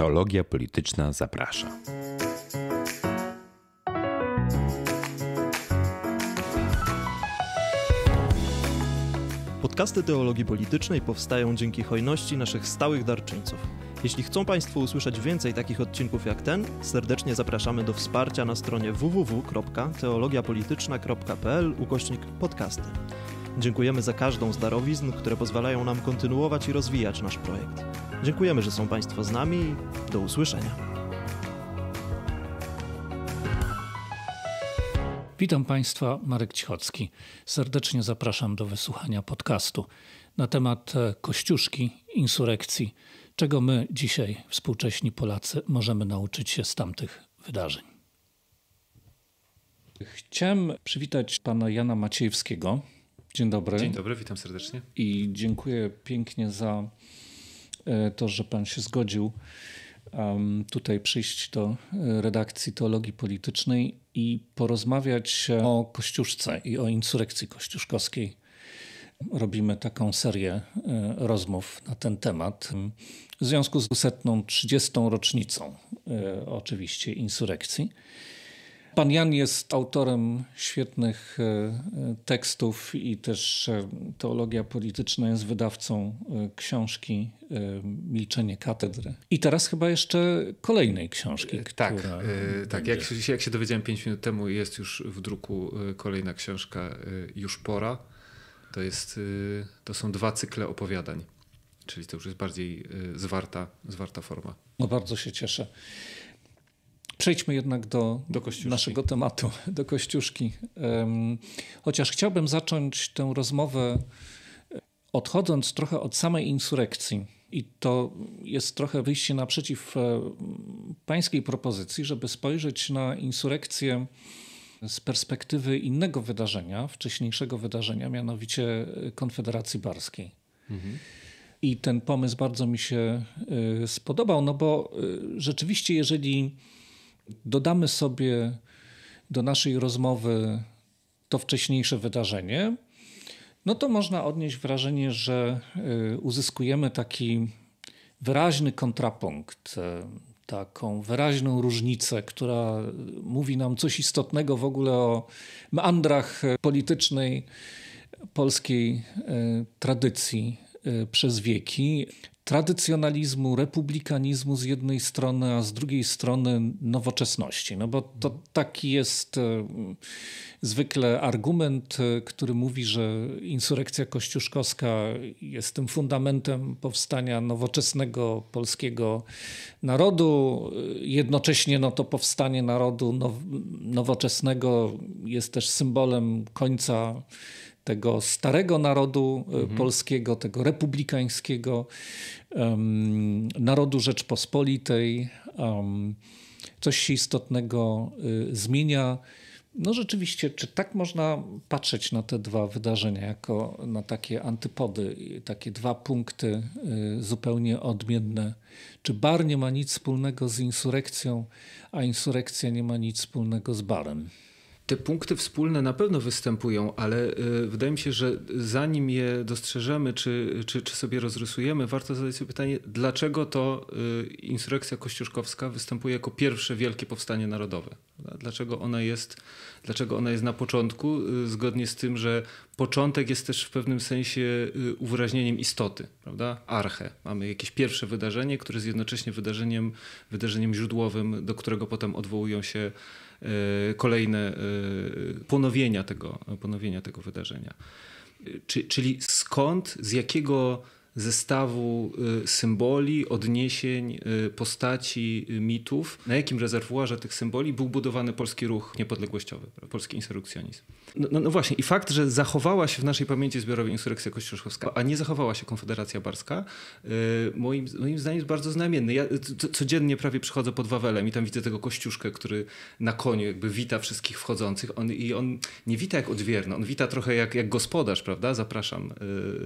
Teologia Polityczna zaprasza. Podcasty Teologii Politycznej powstają dzięki hojności naszych stałych darczyńców. Jeśli chcą Państwo usłyszeć więcej takich odcinków jak ten, serdecznie zapraszamy do wsparcia na stronie www.teologiapolityczna.pl ukośnik podcasty. Dziękujemy za każdą z darowizn, które pozwalają nam kontynuować i rozwijać nasz projekt. Dziękujemy, że są Państwo z nami do usłyszenia. Witam Państwa, Marek Cichocki. Serdecznie zapraszam do wysłuchania podcastu na temat e, Kościuszki, insurrekcji. Czego my dzisiaj, współcześni Polacy, możemy nauczyć się z tamtych wydarzeń? Chciałem przywitać pana Jana Maciejewskiego. Dzień dobry. Dzień dobry, witam serdecznie. I dziękuję pięknie za E, to, że pan się zgodził tutaj przyjść do e, redakcji Teologii Politycznej i porozmawiać o Kościuszce i o insurrekcji kościuszkowskiej. Robimy taką serię e, rozmów na ten temat w związku z setną 30. rocznicą oczywiście insurrekcji. Pan Jan jest autorem świetnych e, e, tekstów i też e, Teologia Polityczna jest wydawcą książki Milczenie Katedry. I teraz chyba jeszcze kolejnej książki. Tak, tak. Jak się, jak się dowiedziałem 5 minut temu, jest już w druku kolejna książka Już Pora. To, jest, to są dwa cykle opowiadań, czyli to już jest bardziej zwarta, zwarta forma. No bardzo się cieszę. Przejdźmy jednak do, do naszego tematu, do Kościuszki. Chociaż chciałbym zacząć tę rozmowę e, odchodząc trochę od samej insurrekcji. I to jest trochę wyjście naprzeciw e, pańskiej propozycji, żeby spojrzeć na insurrekcję z perspektywy innego wydarzenia, wcześniejszego wydarzenia, mianowicie e, Konfederacji Barskiej. Mhm. I ten pomysł bardzo mi się spodobał, no bo rzeczywiście, jeżeli dodamy sobie do naszej rozmowy to wcześniejsze wydarzenie, no to można odnieść wrażenie, że y, uzyskujemy taki wyraźny kontrapunkt, e, taką wyraźną różnicę, która mówi nam coś istotnego w ogóle o meandrach politycznej polskiej e, tradycji e, przez wieki tradycjonalizmu, republikanizmu z jednej strony, a z drugiej strony nowoczesności. No bo to taki jest e, zwykle argument, e, który mówi, że insurekcja kościuszkowska jest tym fundamentem powstania nowoczesnego polskiego narodu. E, jednocześnie no to powstanie narodu now nowoczesnego jest też symbolem końca tego starego narodu e, mhm. polskiego, tego republikańskiego, um, narodu Rzeczpospolitej. Um, coś się istotnego y, zmienia. No rzeczywiście, czy tak można patrzeć na te dwa wydarzenia jako na takie antypody, takie dwa punkty y, zupełnie odmienne? Czy bar nie ma nic wspólnego z insurrekcją, a insurrekcja nie ma nic wspólnego z barem? te punkty wspólne na pewno występują, ale y, wydaje mi się, że zanim je dostrzeżemy czy, czy, czy sobie rozrysujemy, warto zadać sobie pytanie, dlaczego to y, insurrekcja kościuszkowska występuje jako pierwsze wielkie powstanie narodowe? Dlaczego ona jest, dlaczego ona jest na początku, y, zgodnie z tym, że początek jest też w pewnym sensie uwrażnieniem istoty, prawda? Arche. Mamy jakieś pierwsze wydarzenie, które jest jednocześnie wydarzeniem, wydarzeniem źródłowym, do którego potem odwołują się Y, kolejne y, ponowienia tego, ponowienia tego wydarzenia. Y, czyli skąd, z jakiego zestawu y, symboli, odniesień, y, postaci, y, mitów, na jakim rezerwuarze tych symboli był budowany polski ruch niepodległościowy, polski insurrekcjonizm. No, no, no właśnie, i fakt, że zachowała się w naszej pamięci zbiorowej insurrekcja kościuszkowska, a nie zachowała się Konfederacja Barska, moim, moim zdaniem jest bardzo znamienny. Ja codziennie prawie przychodzę pod Wawelem i tam widzę tego kościuszkę, który na koniu jakby wita wszystkich wchodzących on, i on nie wita jak odwierny, on wita trochę jak, jak gospodarz, prawda? Zapraszam,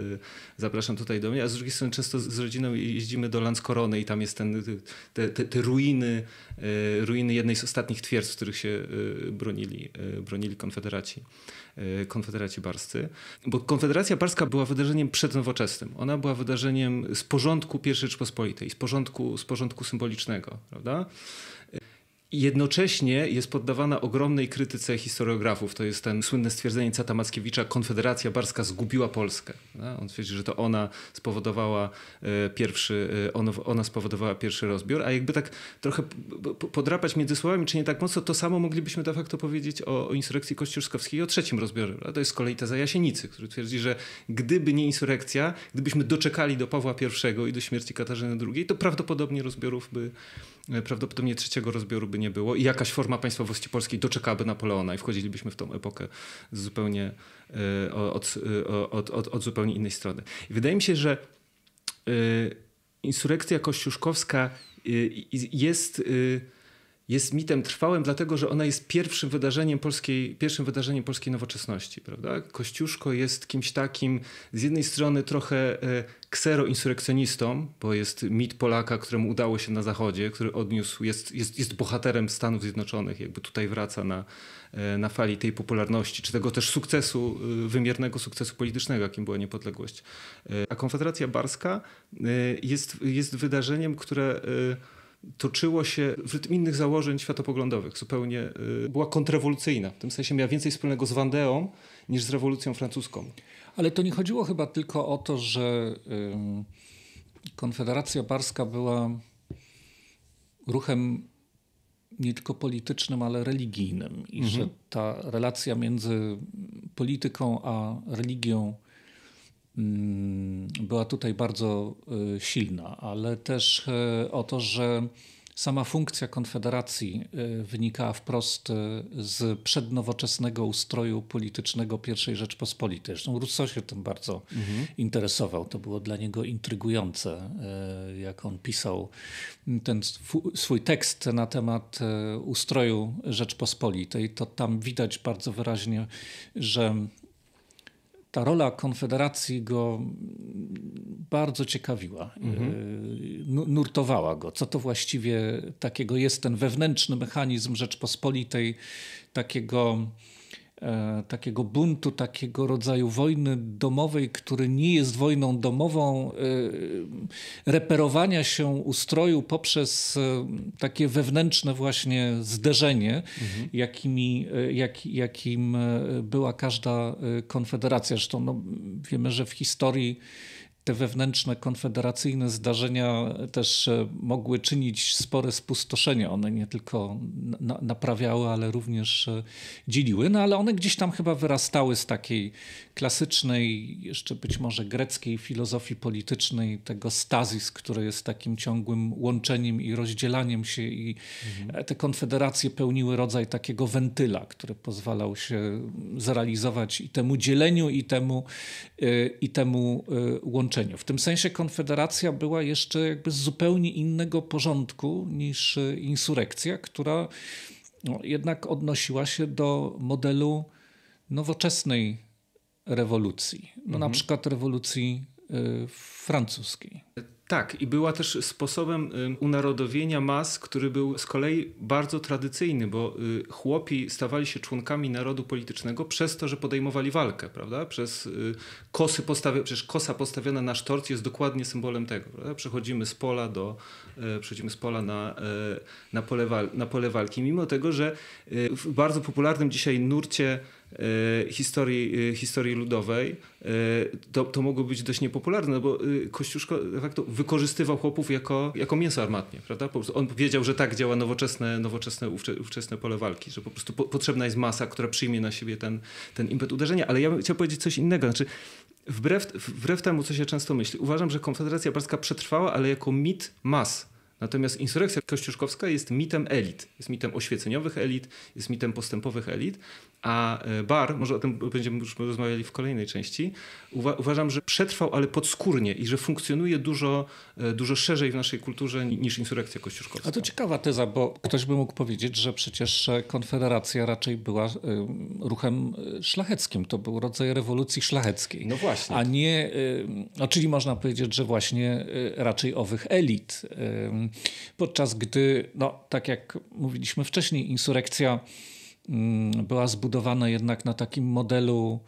yy, zapraszam tutaj do mnie. No, a z drugiej strony często z rodziną jeździmy do Landskorony i tam jest ten, te, te, te ruiny, e, ruiny jednej z ostatnich twierdz, w których się e, bronili, e, bronili konfederaci, konfederaci barscy. Bo Konfederacja Barska była wydarzeniem przednowoczesnym. Ona była wydarzeniem z porządku I Rzeczpospolitej, z porządku, z porządku symbolicznego, prawda? jednocześnie jest poddawana ogromnej krytyce historiografów. To jest ten słynne stwierdzenie Cata Mackiewicza, Konfederacja Barska zgubiła Polskę. No, on twierdzi, że to ona spowodowała e, pierwszy, e, ona spowodowała pierwszy rozbiór, a jakby tak trochę podrapać między słowami, czy nie tak mocno, to samo moglibyśmy de facto powiedzieć o, o insurrekcji kościuszkowskiej i o trzecim rozbiorze. To jest z kolei za Jasienicy, który twierdzi, że gdyby nie insurrekcja, gdybyśmy doczekali do Pawła I i do śmierci Katarzyny II, to prawdopodobnie rozbiorów by E, prawdopodobnie trzeciego rozbioru by nie było i jakaś forma państwowości polskiej doczekałaby Napoleona i wchodzilibyśmy w tą epokę zupełnie e, od, e, od, od, od zupełnie innej strony. I wydaje mi się, że insurrekcja kościuszkowska jest jest mitem trwałym, dlatego że ona jest pierwszym wydarzeniem polskiej, pierwszym wydarzeniem polskiej nowoczesności. Prawda? Kościuszko jest kimś takim, z jednej strony trochę e, ksero-insurekcjonistą, bo jest mit Polaka, któremu udało się na Zachodzie, który odniósł, jest, jest, jest bohaterem Stanów Zjednoczonych, jakby tutaj wraca na, e, na fali tej popularności, czy tego też sukcesu, e, wymiernego sukcesu politycznego, jakim była niepodległość. A Konfederacja Barska jest, jest wydarzeniem, które toczyło się w rytm innych założeń światopoglądowych, zupełnie y, była kontrrewolucyjna. W tym sensie miała więcej wspólnego z Wandeą niż z rewolucją francuską. Ale to nie chodziło chyba tylko o to, że y, Konfederacja Barska była ruchem nie tylko politycznym, ale religijnym i mhm. że ta relacja między polityką a religią Mm, była tutaj bardzo y, silna, ale też y, o to, że sama funkcja konfederacji y, wynikała wprost z przednowoczesnego ustroju politycznego I Rzeczpospolitej. Zresztą Rousseau się tym bardzo mhm. interesował. To było dla niego intrygujące, jak on pisał mm, ten swój tekst na temat ustroju Rzeczpospolitej. To tam widać bardzo wyraźnie, że ta rola Konfederacji go bardzo ciekawiła, mhm. E, nurtowała go. Co to właściwie takiego jest ten wewnętrzny mechanizm Rzeczpospolitej, takiego E, takiego buntu, takiego rodzaju wojny domowej, który nie jest wojną domową, e, reperowania się ustroju poprzez e, takie wewnętrzne właśnie zderzenie, mhm. jakimi, jak, jakim była każda konfederacja. Zresztą no, wiemy, że w historii te wewnętrzne konfederacyjne zdarzenia też e, mogły czynić spore spustoszenia. One nie tylko na, naprawiały, ale również e, dzieliły. No ale one gdzieś tam chyba wyrastały z takiej klasycznej, jeszcze być może greckiej filozofii politycznej, tego stazis, które jest takim ciągłym łączeniem i rozdzielaniem się. I mhm. E, te konfederacje pełniły rodzaj takiego wentyla, który pozwalał się zrealizować i temu dzieleniu, i temu, i temu łączeniu w tym sensie Konfederacja była jeszcze jakby z zupełnie innego porządku niż e, insurrekcja, która no, jednak odnosiła się do modelu nowoczesnej rewolucji, no, mhm. na przykład rewolucji e, francuskiej. Tak, i była też sposobem unarodowienia mas, który był z kolei bardzo tradycyjny, bo y, chłopi stawali się członkami narodu politycznego przez to, że podejmowali walkę, prawda? Przez y, kosy przecież kosa postawiona na sztorc jest dokładnie symbolem tego, prawda? Przechodzimy z pola do, e, przechodzimy z pola na, e, na, pole, na pole walki, mimo tego, że y, w bardzo popularnym dzisiaj nurcie E, historii, e, historii ludowej, e, to, to mogło być dość niepopularne, bo Kościuszko de facto wykorzystywał chłopów jako, jako mięso armatnie, prawda? on wiedział, że tak działa nowoczesne, nowoczesne ówcze, ówczesne pole walki, że po prostu po, potrzebna jest masa, która przyjmie na siebie ten, ten impet uderzenia. Ale ja bym chciał powiedzieć coś innego. Znaczy, wbrew, wbrew temu, co się często myśli, uważam, że Konfederacja Polska przetrwała, ale jako mit mas, Natomiast insurrekcja kościuszkowska jest mitem elit. Jest mitem oświeceniowych elit, jest mitem postępowych elit. A e, Bar, może o tym będziemy już rozmawiali w kolejnej części, uwa uważam, że przetrwał, ale podskórnie i że funkcjonuje dużo, e, dużo szerzej w naszej kulturze niż insurrekcja kościuszkowska. A to ciekawa teza, bo ktoś by mógł powiedzieć, że przecież e, Konfederacja raczej była ruchem szlacheckim. To był rodzaj rewolucji szlacheckiej. No właśnie. A nie, no czyli można powiedzieć, że właśnie raczej owych elit. Podczas gdy, no tak jak mówiliśmy wcześniej, insurrekcja Mm, była zbudowana jednak na takim modelu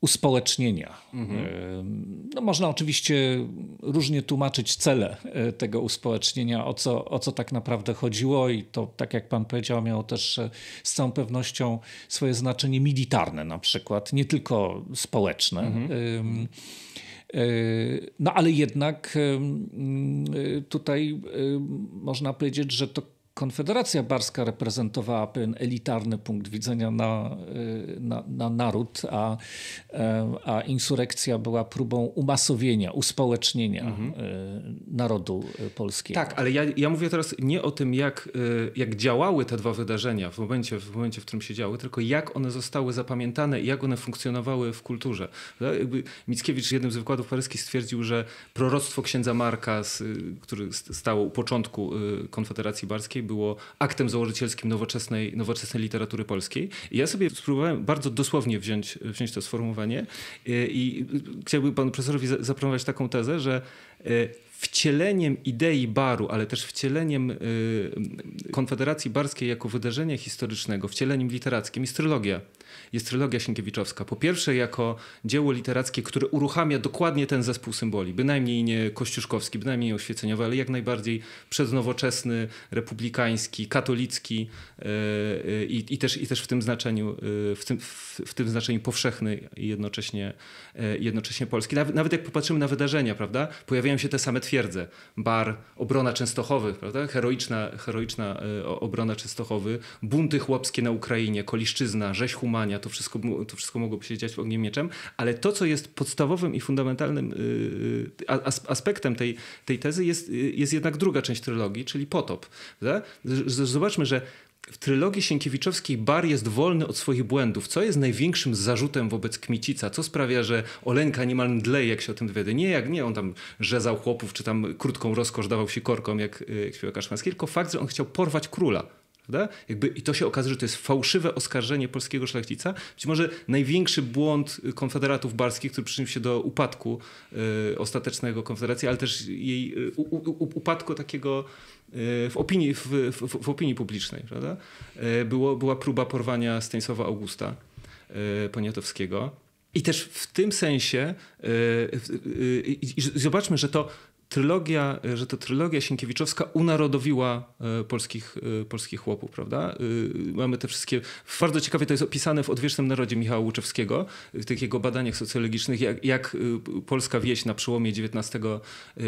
uspołecznienia. Mhm. No, można oczywiście różnie tłumaczyć cele e, tego uspołecznienia, o co, o co tak naprawdę chodziło, i to, tak jak pan powiedział, miało też e, z całą pewnością swoje znaczenie militarne, na przykład, nie tylko społeczne. Mhm. E, no ale jednak tutaj można powiedzieć, że to Konfederacja Barska reprezentowała pewien elitarny punkt widzenia na, y, na, na naród, a, e, a insurrekcja była próbą umasowienia, uspołecznienia mhm. Y, narodu y, polskiego. Tak, ale ja, ja mówię teraz nie o tym, jak, jak działały te dwa wydarzenia w momencie, w momencie, w którym się działy, tylko jak one zostały zapamiętane i jak one funkcjonowały w kulturze. No, jakby Mickiewicz jednym z wykładów paryskich stwierdził, że proroctwo księdza Marka, który stało u początku Konfederacji Barskiej, było aktem założycielskim nowoczesnej, nowoczesnej literatury polskiej. I ja sobie spróbowałem bardzo dosłownie wziąć, wziąć to sformułowanie e, i chciałbym panu profesorowi zaproponować taką tezę, że e, wcieleniem idei baru, ale też wcieleniem e, Konfederacji Barskiej jako wydarzenia historycznego, wcieleniem literackim jest trylogia jest trylogia Sienkiewiczowska. Po pierwsze jako dzieło literackie, które uruchamia dokładnie ten zespół symboli, bynajmniej nie kościuszkowski, bynajmniej nie oświeceniowy, ale jak najbardziej przednowoczesny, republikański, katolicki e, e, i, i, też, i też w tym znaczeniu e, w tym, w, w tym znaczeniu powszechny i jednocześnie, jednocześnie polski. Nawet, nawet jak popatrzymy na wydarzenia, prawda, pojawiają się te same twierdze. Bar, obrona Częstochowy, prawda, heroiczna, heroiczna obrona Częstochowy, bunty chłopskie na Ukrainie, Koliszczyzna, rzeź Humania, to wszystko, to wszystko mogłoby się dziać ogniem mieczem, ale to, co jest podstawowym i fundamentalnym y, y, aspektem tej, tej tezy jest, y, jest jednak druga część trylogii, czyli potop. Zobaczmy, że w trylogii Sienkiewiczowskiej Bar jest wolny od swoich błędów, co jest największym zarzutem wobec Kmicica, co sprawia, że Olenka niemal mdleje, jak się o tym dowiaduje. Nie, jak nie, on tam rzezał chłopów, czy tam krótką rozkosz dawał się korkom, jak, jak śpiewa Kaszmański, tylko fakt, że on chciał porwać króla. Prawda? Jakby, I to się okazuje, że to jest fałszywe oskarżenie polskiego szlachcica. Być może największy błąd konfederatów barskich, który przyczynił się do upadku y, ostatecznego Konfederacji, ale też jej y, u, u, upadku takiego y, w, opinii, w, w, w opinii publicznej. Prawda? Było, była próba porwania Stanisława Augusta Poniatowskiego. I też w tym sensie, zobaczmy, że to trylogia, y, że to trylogia Sienkiewiczowska unarodowiła y, polskich, y, polskich chłopów, prawda? Mamy te wszystkie, bardzo ciekawie to jest opisane w Odwiecznym Narodzie Michała Łuczewskiego, w tych jego badaniach socjologicznych, jak, jak polska wieś na przełomie XIX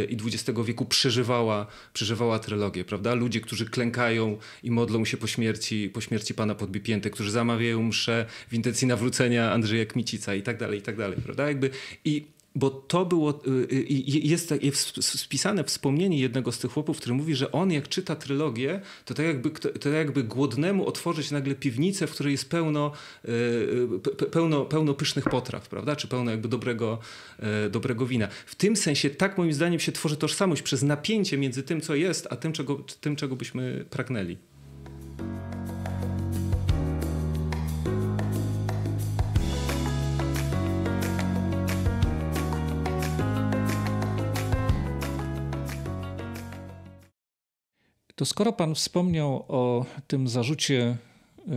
i XX wieku przeżywała, przeżywała trylogię, prawda? Ludzie, którzy klękają i modlą się po śmierci, po śmierci pana Podbipięty, którzy zamawiają msze w intencji nawrócenia Andrzeja Kmicica i tak dalej, i tak dalej, prawda? Jakby, I bo to było, y, y, jest, jest spisane wspomnienie jednego z tych chłopów, który mówi, że on jak czyta trylogię, to tak jakby, to jakby głodnemu otworzyć nagle piwnicę, w której jest pełno, y, pełno, pełno pysznych potraw, prawda, czy pełno jakby dobrego, dobrego wina. W tym sensie tak moim zdaniem się tworzy tożsamość przez napięcie między tym, co jest, a tym, czego, tym, czego byśmy pragnęli. To skoro pan wspomniał o tym zarzucie y,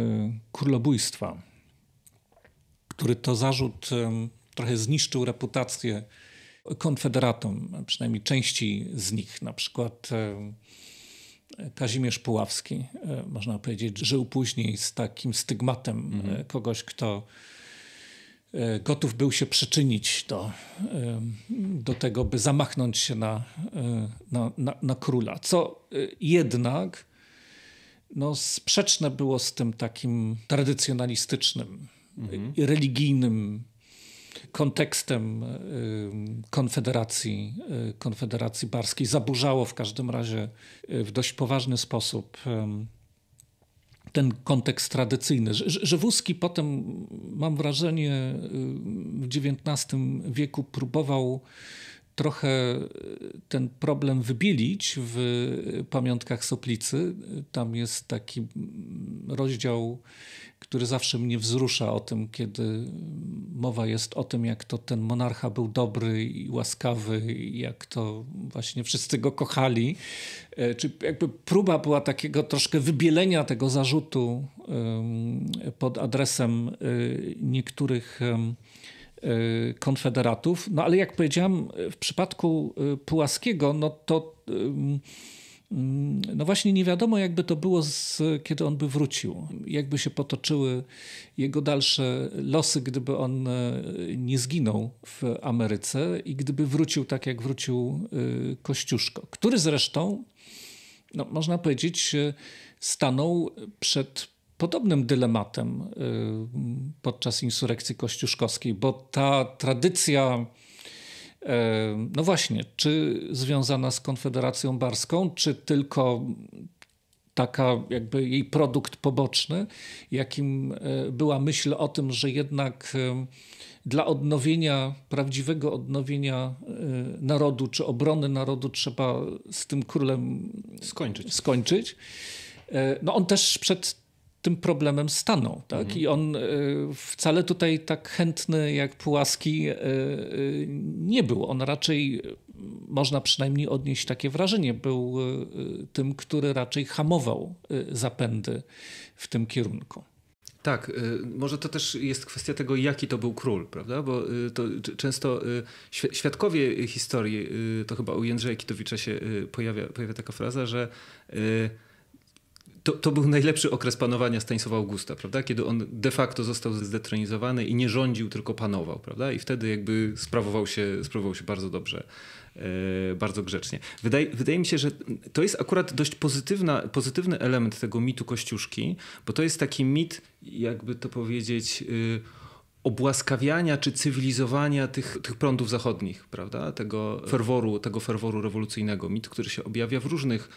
królobójstwa, który to zarzut y, trochę zniszczył reputację konfederatom, przynajmniej części z nich, na przykład y, Kazimierz Puławski, można powiedzieć, żył później z takim stygmatem mhm. kogoś, kto E, gotów był się przyczynić do, e, do tego, by zamachnąć się na, e, na, na, na króla. Co jednak no, sprzeczne było z tym takim tradycjonalistycznym, mhm. religijnym kontekstem konfederacji, konfederacji barskiej. Zaburzało w każdym razie w dość poważny sposób ten kontekst tradycyjny, że, że Wózki potem, mam wrażenie, y, w XIX wieku próbował trochę e, ten problem wybilić w e, pamiątkach Soplicy. Tam jest taki rozdział, który zawsze mnie wzrusza o tym, kiedy mowa jest o tym, jak to ten monarcha był dobry i łaskawy, jak to właśnie wszyscy go kochali. E, czy jakby próba była takiego troszkę wybielenia tego zarzutu pod adresem niektórych Y, konfederatów. No ale jak powiedziałem, w przypadku y, Pułaskiego, no to y, mm, no właśnie nie wiadomo, jakby to było, z, kiedy on by wrócił, jakby się potoczyły jego dalsze losy, gdyby on nie zginął w Ameryce i gdyby wrócił tak, jak wrócił Kościuszko, który zresztą, no można powiedzieć, stanął przed podobnym dylematem y, podczas insurrekcji kościuszkowskiej, bo ta tradycja, e, no właśnie, czy związana z Konfederacją Barską, czy tylko taka jakby jej produkt poboczny, jakim e, była myśl o tym, że jednak e, dla odnowienia, prawdziwego odnowienia narodu czy obrony narodu trzeba z tym królem skończyć. skończyć. No on też przed tym problemem stanął. Tak? Mhm. I on e, wcale tutaj tak chętny jak Pułaski e, e, nie był. On raczej, można przynajmniej odnieść takie wrażenie, był tym, który raczej hamował zapędy w tym kierunku. Tak, może to też jest kwestia tego, jaki to był król, prawda? Bo to często świadkowie historii, to chyba u Jędrzeja Kitowicza się pojawia, pojawia taka fraza, że to, to był najlepszy okres panowania Stanisława Augusta, prawda? Kiedy on de facto został zdetronizowany i nie rządził, tylko panował, prawda? I wtedy jakby sprawował się, sprawował się bardzo dobrze, e, bardzo grzecznie. Wydaje, wydaje mi się, że to jest akurat dość pozytywna, pozytywny element tego mitu Kościuszki, bo to jest taki mit, jakby to powiedzieć y, obłaskawiania czy cywilizowania tych, tych prądów zachodnich, prawda? Tego ferworu, tego ferworu rewolucyjnego. Mit, który się objawia w różnych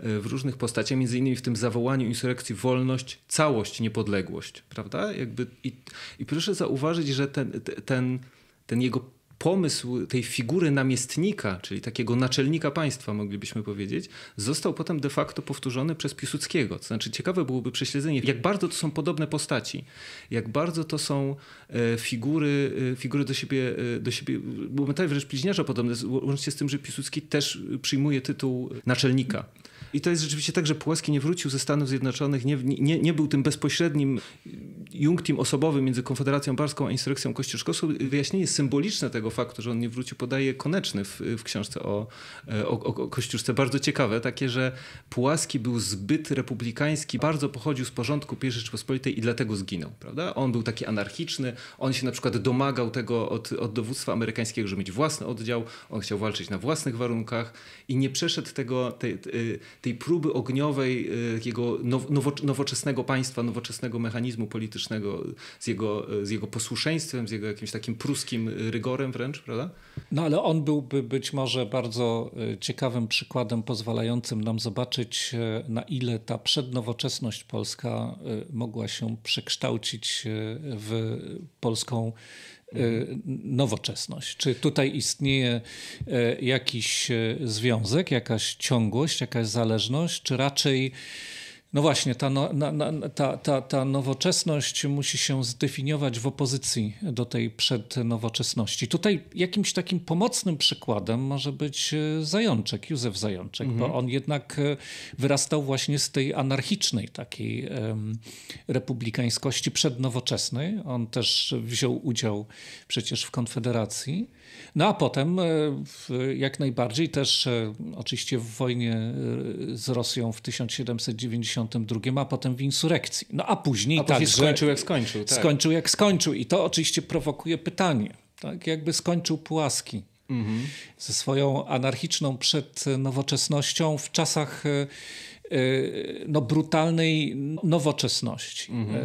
w różnych postaciach, między innymi w tym zawołaniu insurekcji wolność, całość, niepodległość, prawda? Jakby i, i proszę zauważyć, że ten, ten, ten jego pomysł tej figury namiestnika, czyli takiego naczelnika państwa, moglibyśmy powiedzieć, został potem de facto powtórzony przez Piłsudskiego. To znaczy, ciekawe byłoby prześledzenie, jak bardzo to są podobne postaci, jak bardzo to są e, figury, e, figury do siebie, e, do siebie momentalnie wręcz bliźniarza podobne, łącznie z tym, że Piłsudski też przyjmuje tytuł naczelnika. I to jest rzeczywiście tak, że Pułaski nie wrócił ze Stanów Zjednoczonych, nie, nie, nie był tym bezpośrednim junktim osobowy między Konfederacją Barską a insurrekcją kościuszkowską. Wyjaśnienie symboliczne tego faktu, że on nie wrócił, podaje Koneczny w, w książce o, o, o Kościuszce. Bardzo ciekawe, takie, że Pułaski był zbyt republikański, bardzo pochodził z porządku I Rzeczypospolitej i dlatego zginął. Prawda? On był taki anarchiczny, on się na przykład domagał tego od, od dowództwa amerykańskiego, żeby mieć własny oddział, on chciał walczyć na własnych warunkach i nie przeszedł tego, tej, y, tej próby ogniowej, y, takiego now, nowoczesnego państwa, nowoczesnego mechanizmu politycznego politycznego, z jego, z jego posłuszeństwem, z jego jakimś takim pruskim rygorem wręcz, prawda? No ale on byłby być może bardzo e, ciekawym przykładem pozwalającym nam zobaczyć, e, na ile ta przednowoczesność polska e, mogła się przekształcić w polską nowoczesność? Czy tutaj istnieje jakiś związek, jakaś ciągłość, jakaś zależność, czy raczej no właśnie, ta, no, na, na, ta, ta, ta nowoczesność musi się zdefiniować w opozycji do tej przednowoczesności. Tutaj jakimś takim pomocnym przykładem może być e, Zajączek, Józef Zajączek, mhm. bo on jednak e, wyrastał właśnie z tej anarchicznej takiej um, republikańskości przednowoczesnej. On też wziął udział przecież w Konfederacji. No a potem e, jak najbardziej też oczywiście w wojnie z Rosją w 1790 1962, a potem w insurrekcji. No a później, a później także, skończył jak skończył. Tak. Skończył jak skończył i to oczywiście prowokuje pytanie, tak jakby skończył Płaski mhm. ze swoją anarchiczną przednowoczesnością w czasach e, e, no, brutalnej nowoczesności. Mhm. E,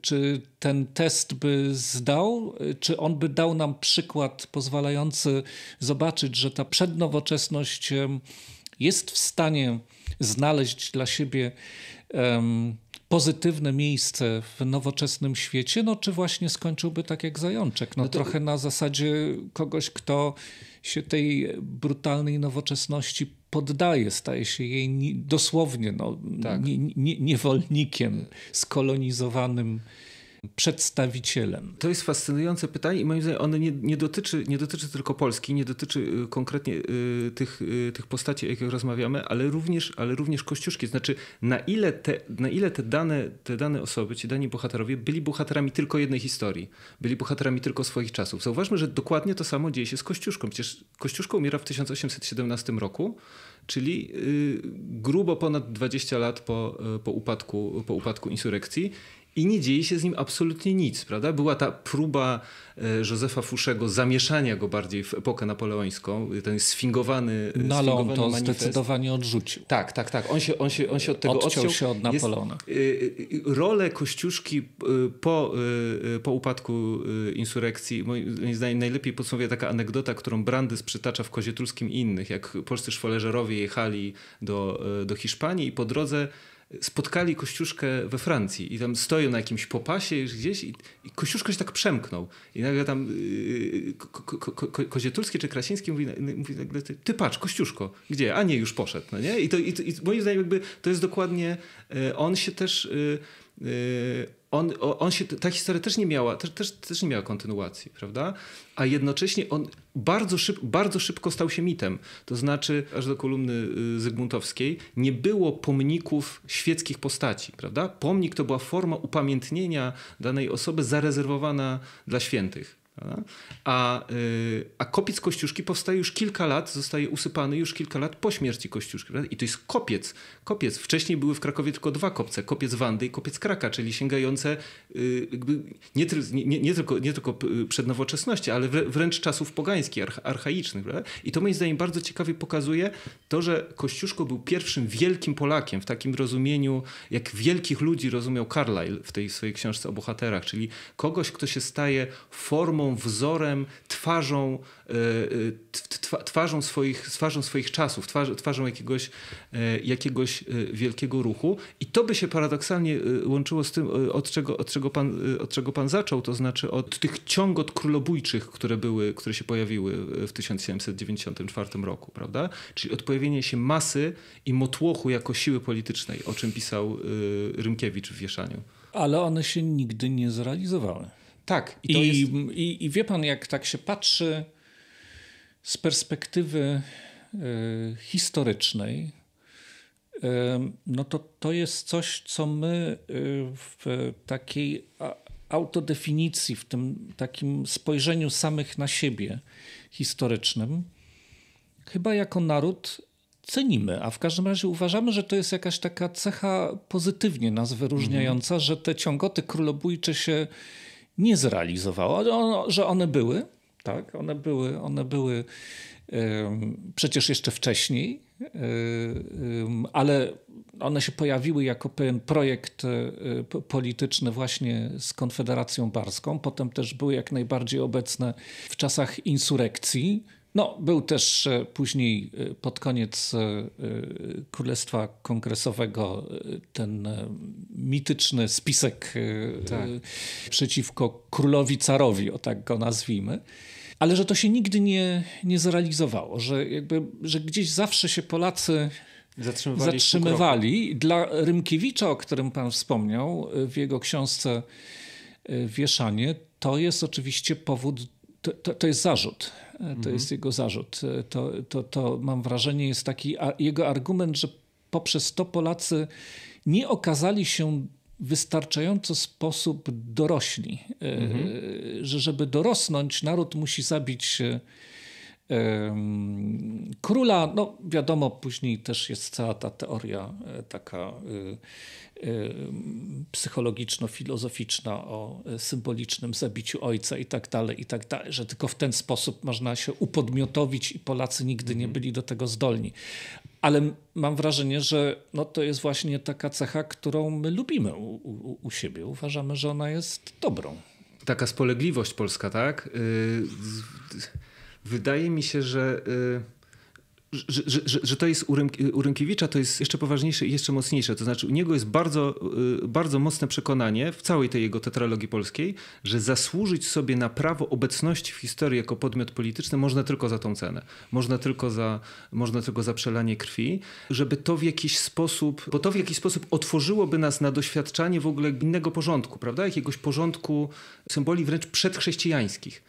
czy ten test by zdał? Czy on by dał nam przykład pozwalający zobaczyć, że ta przednowoczesność jest w stanie znaleźć dla siebie um, pozytywne miejsce w nowoczesnym świecie, no czy właśnie skończyłby tak jak Zajączek? No, no to... trochę na zasadzie kogoś, kto się tej brutalnej nowoczesności poddaje, staje się jej dosłownie no, tak. niewolnikiem y- skolonizowanym przedstawicielem? To jest fascynujące pytanie i moim zdaniem ono nie, nie dotyczy, nie dotyczy tylko Polski, nie dotyczy y, konkretnie y, tych, y, tych postaci, o jakich rozmawiamy, ale również, ale również Kościuszki. Znaczy, na ile, te, na ile te, dane, te dane osoby, ci dani bohaterowie byli bohaterami tylko jednej historii, byli bohaterami tylko swoich czasów. Zauważmy, że dokładnie to samo dzieje się z Kościuszką. Przecież Kościuszko umiera w 1817 roku, czyli y, grubo ponad 20 lat po, y, po, upadku, po upadku insurekcji i nie dzieje się z nim absolutnie nic, prawda? Była ta próba e, Józefa Fuszego zamieszania go bardziej w epokę napoleońską, ten sfingowany e, No ale on to manifest. zdecydowanie odrzucił. Tak, tak, tak. On się, on się, on się od tego odciął. Odciął się od Napoleona. Jest, e, rolę Kościuszki po, po upadku insurrekcji, moim zdaniem najlepiej podsumowuje taka anegdota, którą Brandys przytacza w Kozietulskim i innych, jak polscy szwoleżerowie jechali do, do Hiszpanii i po drodze spotkali Kościuszkę we Francji i tam stoją na jakimś popasie już gdzieś i, i Kościuszko się tak przemknął. I nagle tam yy, ko, ko, ko, czy Krasiński mówi, mówi nagle, ty, ty patrz, Kościuszko, gdzie? A nie, już poszedł. No nie? I, to, i, to, i moim zdaniem jakby to jest dokładnie, e, on się też... Yy, on, on się, ta historia też nie miała, też, też, też nie miała kontynuacji, prawda? A jednocześnie on bardzo, szyb, bardzo szybko stał się mitem. To znaczy, aż do kolumny y, Zygmuntowskiej nie było pomników świeckich postaci, prawda? Pomnik to była forma upamiętnienia danej osoby zarezerwowana dla świętych. A, y, a kopiec Kościuszki powstaje już kilka lat, zostaje usypany już kilka lat po śmierci Kościuszki. Prawda? I to jest kopiec. kopiec. Wcześniej były w Krakowie tylko dwa kopce. Kopiec Wandy i kopiec Kraka, czyli sięgające y, nie, nie, nie, tylko, nie tylko y, przednowoczesności, ale wręcz czasów pogańskich, archaicznych. Prawda? I to moim zdaniem bardzo ciekawie pokazuje to, że Kościuszko był pierwszym wielkim Polakiem w takim rozumieniu, jak wielkich ludzi rozumiał Carlyle w tej swojej książce o bohaterach, czyli kogoś, kto się staje formą wzorem, twarzą, e, e, twarzą, swoich, twarzą swoich czasów, twarzą jakiegoś, e, jakiegoś wielkiego ruchu. I to by się paradoksalnie łączyło z tym, od czego, od czego, pan, od czego pan zaczął, to znaczy od tych ciągot królobójczych, które, były, które się pojawiły w 1794 roku, prawda? Czyli od pojawienia się masy i motłochu jako siły politycznej, o czym pisał Rymkiewicz w Wieszaniu. Ale one się nigdy nie zrealizowały. Tak. I, I, jest... i, I, wie pan, jak tak się patrzy z perspektywy y, historycznej, e, no to to jest coś, co my e, w takiej autodefinicji, w tym takim spojrzeniu samych na siebie historycznym, chyba jako naród cenimy, a w każdym razie uważamy, że to jest jakaś taka cecha pozytywnie nas wyróżniająca, mhm. że te ciągoty królobójcze się nie zrealizowało, że one były, tak, one były, one były przecież jeszcze wcześniej, ale one się pojawiły jako pewien projekt e, polityczny właśnie z Konfederacją Barską. Potem też były jak najbardziej obecne w czasach insurrekcji no, był też e, później e, pod koniec e, Królestwa Kongresowego ten mityczny spisek tak. przeciwko królowi carowi, o tak go nazwijmy. Ale że to się nigdy nie, nie zrealizowało, że, jakby, że gdzieś zawsze się Polacy zatrzymywali. zatrzymywali. Dla Rymkiewicza, o którym pan wspomniał, w jego książce Wieszanie, to jest oczywiście powód, to, to, to jest zarzut to mhm. jest jego zarzut. E, to, to, to mam wrażenie jest taki jego argument, że poprzez to Polacy nie okazali się wystarczająco sposób dorośli. E, mhm. Że żeby dorosnąć, naród musi zabić króla. No wiadomo, później też jest cała ta teoria e, taka y, y, psychologiczno-filozoficzna o e, symbolicznym zabiciu ojca i tak dalej, i tak dalej, że tylko w ten sposób można się upodmiotowić i Polacy nigdy nie mhm. byli do tego zdolni. Ale mam wrażenie, że no to jest właśnie taka cecha, którą my lubimy u, u, u siebie. Uważamy, że ona jest dobrą. Taka spolegliwość polska, tak? Yy Wydaje mi się, że. Y, że, że, że, to jest u, Rym, u to jest jeszcze poważniejsze i jeszcze mocniejsze. To znaczy u niego jest bardzo, y, bardzo mocne przekonanie w całej tej jego tetralogii polskiej, że zasłużyć sobie na prawo obecności w historii jako podmiot polityczny można tylko za tą cenę. Można tylko za, można tylko za przelanie krwi, żeby to w jakiś sposób, bo to w jakiś sposób otworzyłoby nas na doświadczanie w ogóle innego porządku, prawda? Jakiegoś porządku symboli wręcz przedchrześcijańskich.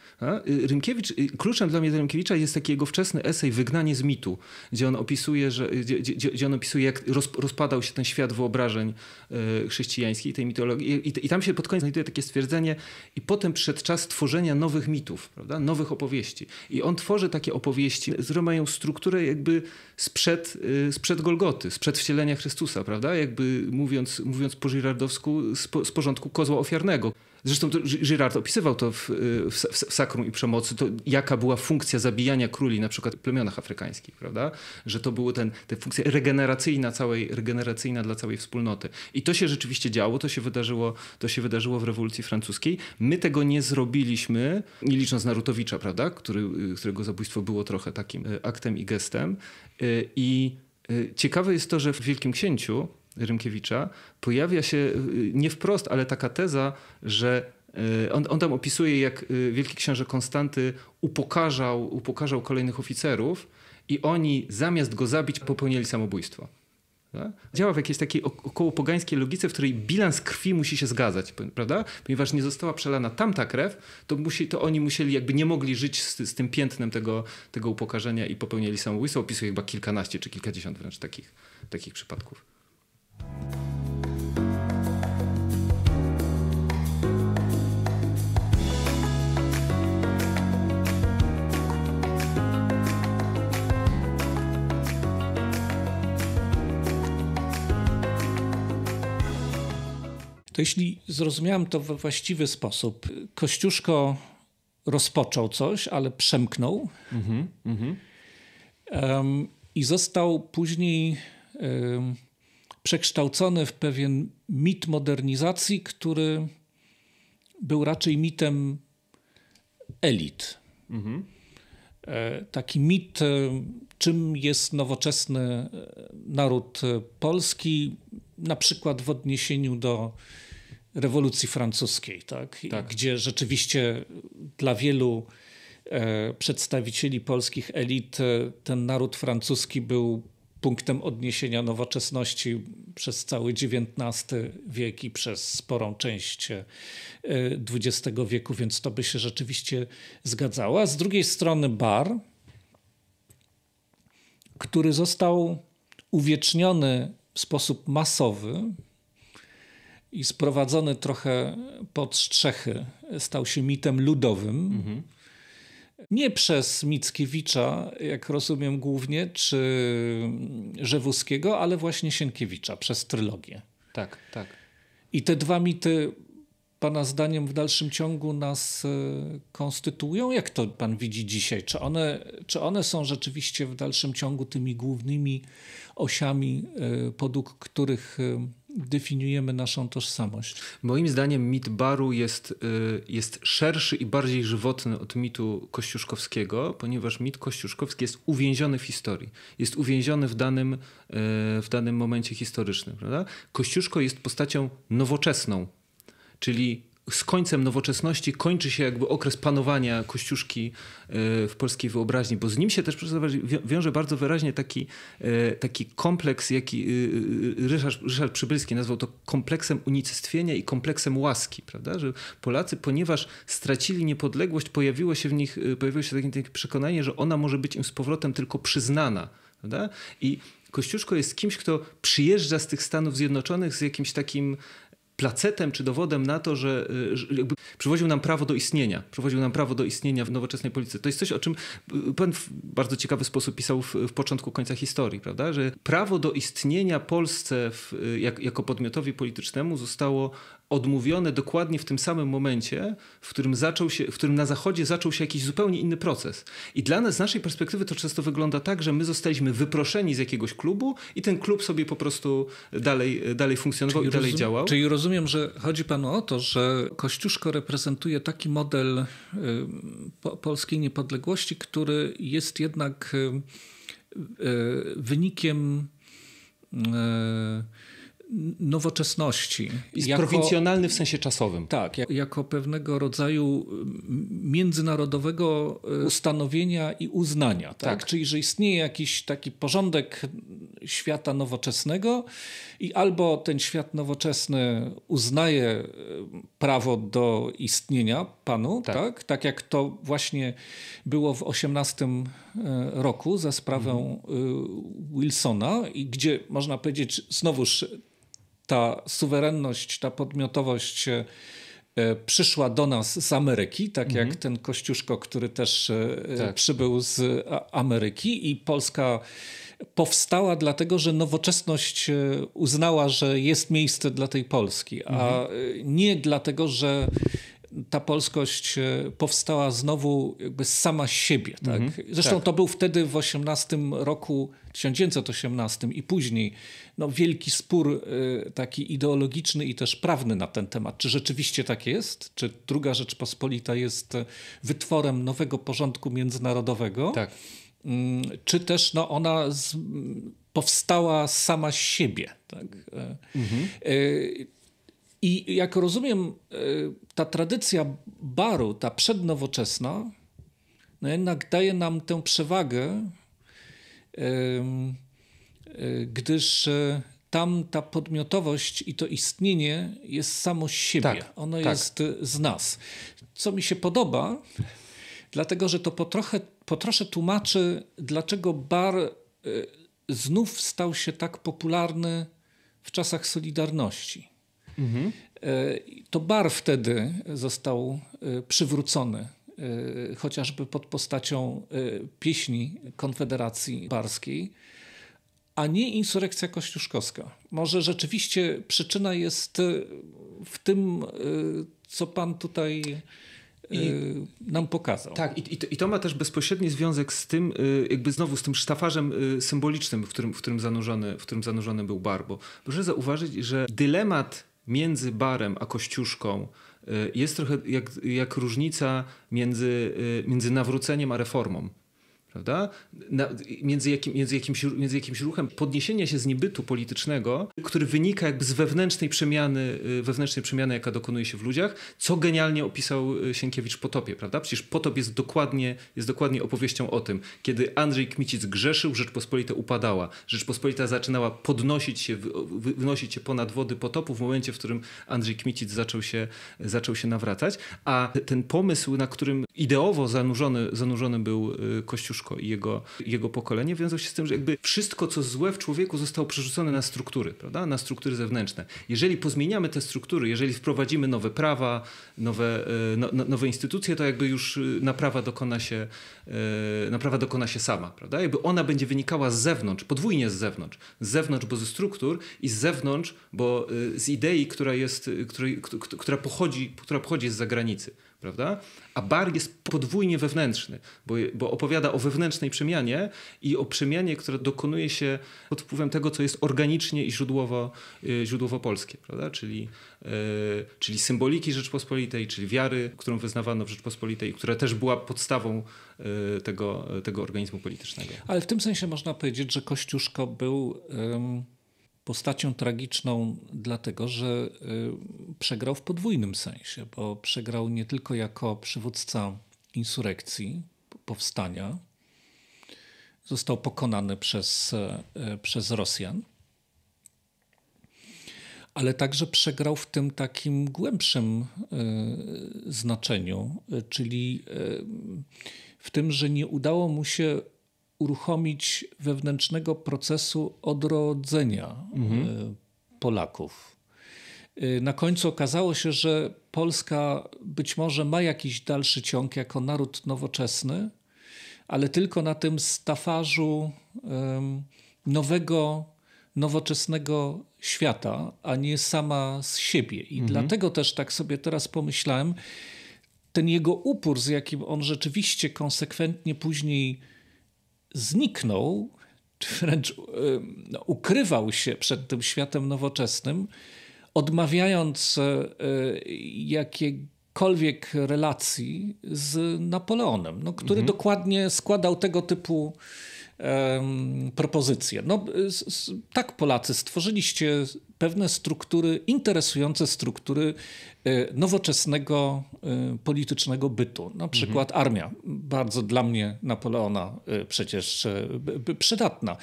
Y, Rynkiewicz, y, kluczem dla mnie do jest taki jego wczesny esej Wygnanie z mitu Egiptu, gdzie on opisuje, że, gdzie, gdzie, gdzie on opisuje jak roz, rozpadał się ten świat wyobrażeń e, chrześcijańskich, tej mitologii. I, I, tam się pod koniec znajduje takie stwierdzenie i potem przed czas tworzenia nowych mitów, prawda? nowych opowieści. I on tworzy takie opowieści, które mają strukturę jakby sprzed, e, sprzed Golgoty, sprzed wcielenia Chrystusa, prawda? Jakby mówiąc, mówiąc po żirardowsku, z, po, z porządku kozła ofiarnego. Zresztą to Girard opisywał to w, w, w, Sakrum i Przemocy, to jaka była funkcja zabijania króli, na przykład w plemionach afrykańskich, prawda? Że to była ta funkcja regeneracyjna, całej, regeneracyjna dla całej wspólnoty. I to się rzeczywiście działo, to się, wydarzyło, to się wydarzyło w rewolucji francuskiej. My tego nie zrobiliśmy, nie licząc Narutowicza, prawda? Który, y, którego zabójstwo było trochę takim y, aktem i gestem. Y, I ciekawe jest to, że w Wielkim Księciu Rymkiewicza pojawia się y, nie wprost, ale taka teza, że y, on, on tam opisuje, jak y, wielki książę Konstanty upokarzał, upokarzał kolejnych oficerów i oni zamiast go zabić popełnili samobójstwo. Tak? Działa w jakiejś takiej około pogańskiej logice, w której bilans krwi musi się zgadzać, prawda? Ponieważ nie została przelana tamta krew, to, musi, to oni musieli, jakby nie mogli żyć z, z tym piętnem tego, tego upokarzenia i popełnili samobójstwo. Opisuje chyba kilkanaście czy kilkadziesiąt wręcz takich, takich przypadków. To jeśli zrozumiałem to we właściwy sposób, Kościuszko rozpoczął coś, ale przemknął mm -hmm, mm -hmm. Um, i został później um, przekształcony w pewien mit modernizacji, który był raczej mitem elit. Mhm. E, taki mit, e, czym jest nowoczesny e, naród polski, na przykład w odniesieniu do rewolucji francuskiej, tak? tak. gdzie rzeczywiście dla wielu przedstawicieli polskich elit ten naród francuski był punktem odniesienia nowoczesności przez cały XIX wiek i przez sporą część XX e, wieku, więc to by się rzeczywiście zgadzało. A z drugiej strony bar, który został uwieczniony w sposób masowy i sprowadzony trochę pod strzechy, stał się mitem ludowym. Mhm nie przez Mickiewicza, jak rozumiem głównie, czy Żewuskiego, ale właśnie Sienkiewicza, przez trylogię. Tak, tak. I te dwa mity Pana zdaniem w dalszym ciągu nas e, konstytuują? Jak to Pan widzi dzisiaj? Czy one, czy one są rzeczywiście w dalszym ciągu tymi głównymi osiami, e, podług których e, definiujemy naszą tożsamość. Moim zdaniem mit baru jest, y, jest szerszy i bardziej żywotny od mitu kościuszkowskiego, ponieważ mit kościuszkowski jest uwięziony w historii. Jest uwięziony w danym, y, w danym momencie historycznym. Prawda? Kościuszko jest postacią nowoczesną, czyli z końcem nowoczesności kończy się jakby okres panowania Kościuszki e, w polskiej wyobraźni, bo z nim się też wiąże bardzo wyraźnie taki, e, taki kompleks, jaki e, Ryszard, Ryszard Przybylski nazwał to kompleksem unicestwienia i kompleksem łaski, prawda? Że Polacy, ponieważ stracili niepodległość, pojawiło się w nich, pojawiło się takie, takie przekonanie, że ona może być im z powrotem tylko przyznana, prawda? I Kościuszko jest kimś, kto przyjeżdża z tych Stanów Zjednoczonych z jakimś takim placetem czy dowodem na to, że, y, że przywoził nam prawo do istnienia, przywoził nam prawo do istnienia w nowoczesnej polityce. To jest coś, o czym y, pan w bardzo ciekawy sposób pisał w, w początku końca historii, prawda? Że prawo do istnienia Polsce w, y, jak, jako podmiotowi politycznemu zostało odmówione dokładnie w tym samym momencie, w którym, zaczął się, w którym na Zachodzie zaczął się jakiś zupełnie inny proces. I dla nas, z naszej perspektywy, to często wygląda tak, że my zostaliśmy wyproszeni z jakiegoś klubu i ten klub sobie po prostu dalej, dalej funkcjonował czyli i dalej działał. Czyli rozumiem, że chodzi panu o to, że Kościuszko reprezentuje taki model y, po, polskiej niepodległości, który jest jednak y, y, wynikiem y, nowoczesności. Jest jako, prowincjonalny w sensie czasowym. Tak, jako pewnego rodzaju mm, międzynarodowego e, ustanowienia i uznania. Tak? tak? Czyli, że istnieje jakiś taki porządek świata nowoczesnego i albo ten świat nowoczesny uznaje e, prawo do istnienia panu, tak, tak? tak jak to właśnie było w 18 e, roku za sprawę mhm. Wilsona i gdzie można powiedzieć znowuż ta suwerenność, ta podmiotowość e, e, przyszła do nas z Ameryki, tak jak mhm. ten Kościuszko, który też e, tak. przybył z Ameryki i Polska powstała dlatego, że nowoczesność uznała, że jest miejsce dla tej Polski, a mhm. nie dlatego, że ta polskość e, powstała znowu jakby sama z siebie. Tak? Mm -hmm, Zresztą tak. to był wtedy w 18 roku, 1918 i później no, wielki spór e, taki ideologiczny i też prawny na ten temat. Czy rzeczywiście tak jest? Czy Druga Rzeczpospolita jest e, wytworem nowego porządku międzynarodowego? Tak. Mm, czy też no, ona z, powstała sama z siebie? Tak? Mm -hmm. I jak rozumiem, e, ta tradycja baru, ta przednowoczesna, no jednak daje nam tę przewagę, e, gdyż e, tam ta podmiotowość i to istnienie jest samo z siebie. Tak, ono tak. jest z nas. Co mi się podoba, dlatego że to po, trochę, po trosze tłumaczy, dlaczego bar znów stał się tak popularny w czasach Solidarności. Mhm. E, to bar wtedy został e, przywrócony e, chociażby pod postacią pieśni Konfederacji Barskiej, a nie insurekcja kościuszkowska. Może rzeczywiście przyczyna jest w tym, co pan tutaj I, nam pokazał. Tak, i, i, to, i, to, ma też bezpośredni związek z tym, jakby znowu z tym sztafarzem symbolicznym, w którym, w którym, zanurzony, w którym zanurzony był Barbo. Proszę zauważyć, że dylemat między barem a kościuszką y, jest trochę jak, jak różnica między, y, między nawróceniem a reformą prawda? Na, między, jakim, między, jakimś, między jakimś ruchem podniesienia się z niebytu politycznego, który wynika jakby z wewnętrznej przemiany, y, wewnętrznej przemiany, jaka dokonuje się w ludziach, co genialnie opisał y, Sienkiewicz Potopie, prawda? Przecież Potop jest dokładnie, jest dokładnie opowieścią o tym, kiedy Andrzej Kmicic grzeszył, Rzeczpospolita upadała. Rzeczpospolita zaczynała podnosić się, wynosić się ponad wody potopu w momencie, w którym Andrzej Kmicic zaczął się, zaczął się nawracać, a ten pomysł, na którym ideowo zanurzony, zanurzony był y, Kościuszko i jego, jego pokolenie wiążą się z tym, że jakby wszystko, co złe w człowieku zostało przerzucone na struktury, prawda? na struktury zewnętrzne. Jeżeli pozmieniamy te struktury, jeżeli wprowadzimy nowe prawa, nowe, e, no, no, nowe instytucje, to jakby już e, naprawa dokona się, e, naprawa dokona się sama. Prawda? Jakby ona będzie wynikała z zewnątrz, podwójnie z zewnątrz. Z zewnątrz, bo ze struktur i z zewnątrz, bo z idei, która, jest, której, która, pochodzi, która pochodzi z zagranicy prawda? A bar jest podwójnie wewnętrzny, bo, bo opowiada o wewnętrznej przemianie i o przemianie, która dokonuje się pod wpływem tego, co jest organicznie i źródłowo, y, źródłowo polskie, prawda? Czyli, yy, czyli symboliki Rzeczpospolitej, czyli wiary, którą wyznawano w Rzeczpospolitej, która też była podstawą yy, tego, tego organizmu politycznego. Ale w tym sensie można powiedzieć, że Kościuszko był... Yy postacią tragiczną, dlatego że y, przegrał w podwójnym sensie, bo przegrał nie tylko jako przywódca insurrekcji, powstania, został pokonany przez, e, przez Rosjan, ale także przegrał w tym takim głębszym y, znaczeniu, y, czyli w tym, że nie udało mu się uruchomić wewnętrznego procesu odrodzenia mhm. E, Polaków. E, na końcu okazało się, że Polska być może ma jakiś dalszy ciąg jako naród nowoczesny, ale tylko na tym stafarzu nowego, nowoczesnego świata, a nie sama z siebie. I mhm. dlatego też tak sobie teraz pomyślałem, ten jego upór, z jakim on rzeczywiście konsekwentnie później zniknął, czy wręcz e, no, ukrywał się przed tym światem nowoczesnym, odmawiając e, jakiejkolwiek relacji z Napoleonem, no, który mhm. dokładnie składał tego typu um, propozycje. No, tak Polacy stworzyliście pewne struktury, interesujące struktury e, nowoczesnego e, politycznego bytu. Na mhm. przykład mhm. armia, bardzo dla mnie Napoleona e, przecież przydatna.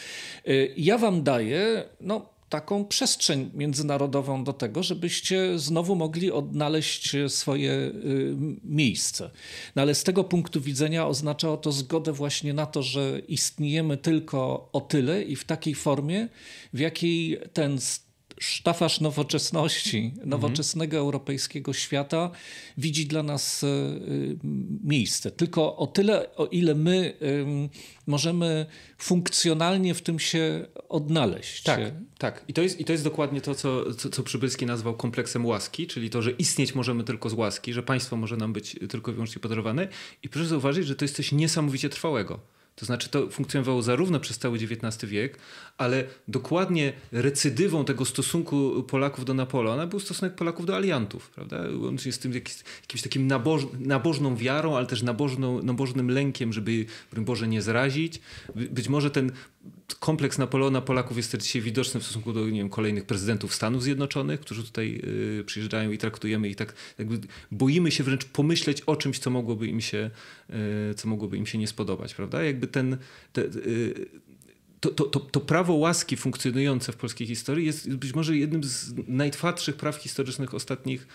Ja wam daję, no taką przestrzeń międzynarodową do tego, żebyście znowu mogli odnaleźć swoje miejsce. No ale z tego punktu widzenia oznaczało to zgodę właśnie na to, że istniejemy tylko o tyle i w takiej formie, w jakiej ten sztafasz nowoczesności, mhm. nowoczesnego mhm. europejskiego świata widzi dla nas e, e, miejsce. Tylko o tyle, o ile my e, możemy funkcjonalnie w tym się odnaleźć. Tak, tak. I to jest, i to jest dokładnie to, co, co, co Przybylski nazwał kompleksem łaski, czyli to, że istnieć możemy tylko z łaski, że państwo może nam być tylko i wyłącznie podarowane. I proszę zauważyć, że to jest coś niesamowicie trwałego. To znaczy, to funkcjonowało zarówno przez cały XIX wiek, ale dokładnie recydywą tego stosunku Polaków do Napoleona był stosunek Polaków do aliantów, prawda? Łącznie z tym jakimś, jakimś takim naboż, nabożną wiarą, ale też nabożną, nabożnym lękiem, żeby, Boże, nie zrazić. Być może ten kompleks Napoleona Polaków jest też dzisiaj widoczny w stosunku do nie wiem, kolejnych prezydentów Stanów Zjednoczonych, którzy tutaj y, przyjeżdżają i traktujemy i tak jakby boimy się wręcz pomyśleć o czymś, co mogłoby im się, y, co mogłoby im się nie spodobać, prawda? Jakby ten, te, y, to, to, to, to, prawo łaski funkcjonujące w polskiej historii jest być może jednym z najtwardszych praw historycznych ostatnich,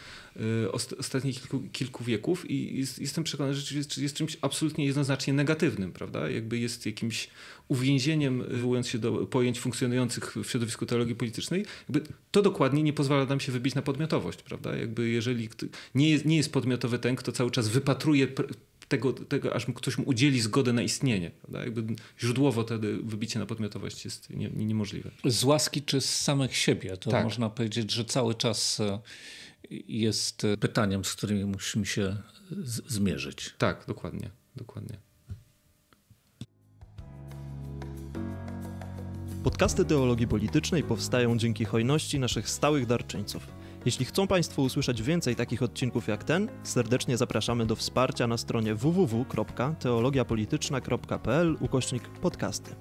y, ostatnich kilku, kilku, wieków i jest, jestem przekonany, że jest, jest, czymś absolutnie jednoznacznie negatywnym, prawda? Jakby jest jakimś uwięzieniem, wywołując się do pojęć funkcjonujących w środowisku teologii politycznej. Jakby to dokładnie nie pozwala nam się wybić na podmiotowość, prawda? Jakby jeżeli nie jest, nie jest podmiotowy ten, kto cały czas wypatruje tego, tego aż ktoś mu udzieli zgodę na istnienie. Prawda? Jakby źródłowo wtedy wybicie na podmiotowość jest nie, nie, niemożliwe. Z łaski czy z samych siebie, to tak. można powiedzieć, że cały czas e, jest e, pytaniem, z którym musimy się e, zmierzyć. Tak, dokładnie, dokładnie. Podcasty teologii politycznej powstają dzięki hojności naszych stałych darczyńców. Jeśli chcą Państwo usłyszeć więcej takich odcinków jak ten, serdecznie zapraszamy do wsparcia na stronie www.teologiapolityczna.pl ukośnik podcasty.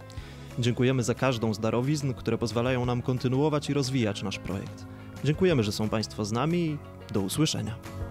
Dziękujemy za każdą z darowizn, które pozwalają nam kontynuować i rozwijać nasz projekt. Dziękujemy, że są Państwo z nami i do usłyszenia.